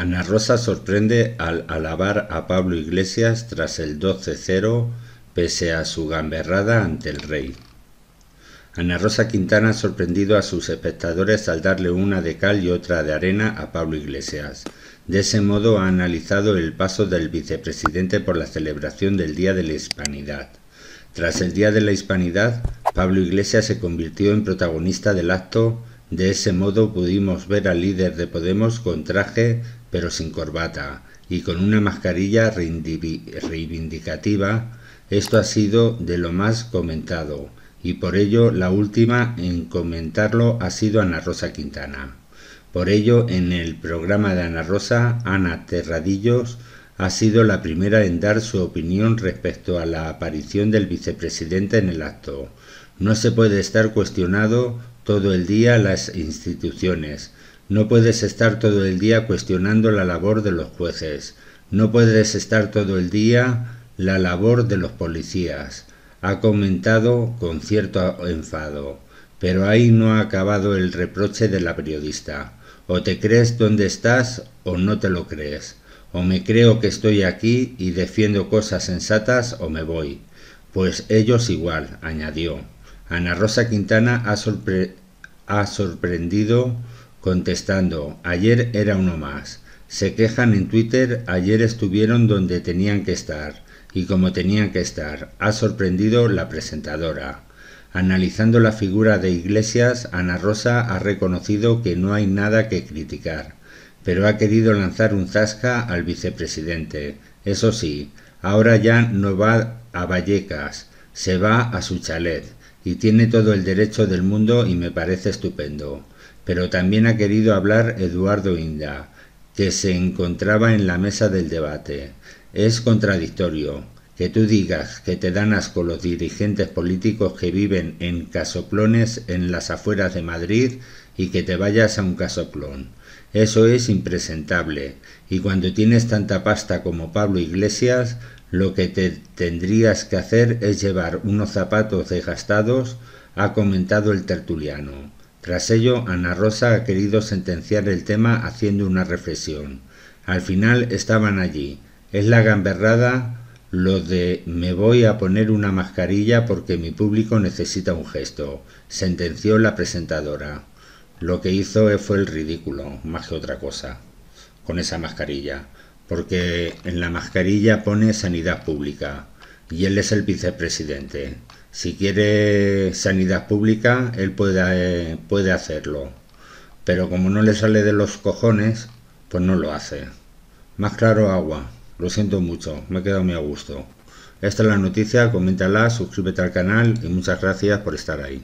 Ana Rosa sorprende al alabar a Pablo Iglesias tras el 12-0 pese a su gamberrada ante el Rey. Ana Rosa Quintana ha sorprendido a sus espectadores al darle una de cal y otra de arena a Pablo Iglesias. De ese modo ha analizado el paso del vicepresidente por la celebración del Día de la Hispanidad. Tras el Día de la Hispanidad, Pablo Iglesias se convirtió en protagonista del acto. De ese modo pudimos ver al líder de Podemos con traje pero sin corbata, y con una mascarilla reivindicativa, esto ha sido de lo más comentado, y por ello la última en comentarlo ha sido Ana Rosa Quintana. Por ello, en el programa de Ana Rosa, Ana Terradillos ha sido la primera en dar su opinión respecto a la aparición del vicepresidente en el acto. No se puede estar cuestionado todo el día las instituciones, no puedes estar todo el día cuestionando la labor de los jueces. No puedes estar todo el día la labor de los policías. Ha comentado con cierto enfado. Pero ahí no ha acabado el reproche de la periodista. O te crees donde estás o no te lo crees. O me creo que estoy aquí y defiendo cosas sensatas o me voy. Pues ellos igual, añadió. Ana Rosa Quintana ha, ha sorprendido contestando, ayer era uno más. Se quejan en Twitter, ayer estuvieron donde tenían que estar y como tenían que estar. Ha sorprendido la presentadora. Analizando la figura de Iglesias, Ana Rosa ha reconocido que no hay nada que criticar, pero ha querido lanzar un zasca al vicepresidente. Eso sí, ahora ya no va a Vallecas, se va a su chalet, y tiene todo el derecho del mundo y me parece estupendo pero también ha querido hablar Eduardo Inda, que se encontraba en la mesa del debate. Es contradictorio que tú digas que te dan asco los dirigentes políticos que viven en casoplones en las afueras de Madrid y que te vayas a un casoplón. Eso es impresentable, y cuando tienes tanta pasta como Pablo Iglesias, lo que te tendrías que hacer es llevar unos zapatos desgastados, ha comentado el tertuliano. Tras ello, Ana Rosa ha querido sentenciar el tema haciendo una reflexión. Al final estaban allí. Es la gamberrada lo de me voy a poner una mascarilla porque mi público necesita un gesto, sentenció la presentadora. Lo que hizo fue el ridículo, más que otra cosa, con esa mascarilla, porque en la mascarilla pone sanidad pública y él es el vicepresidente. Si quiere sanidad pública, él eh, puede, hacerlo. Pero como no le sale de los cojones, pues no lo hace. Más claro agua. Lo siento mucho, me he quedado muy a gusto. Esta es la noticia, coméntala, suscríbete al canal y muchas gracias por estar ahí.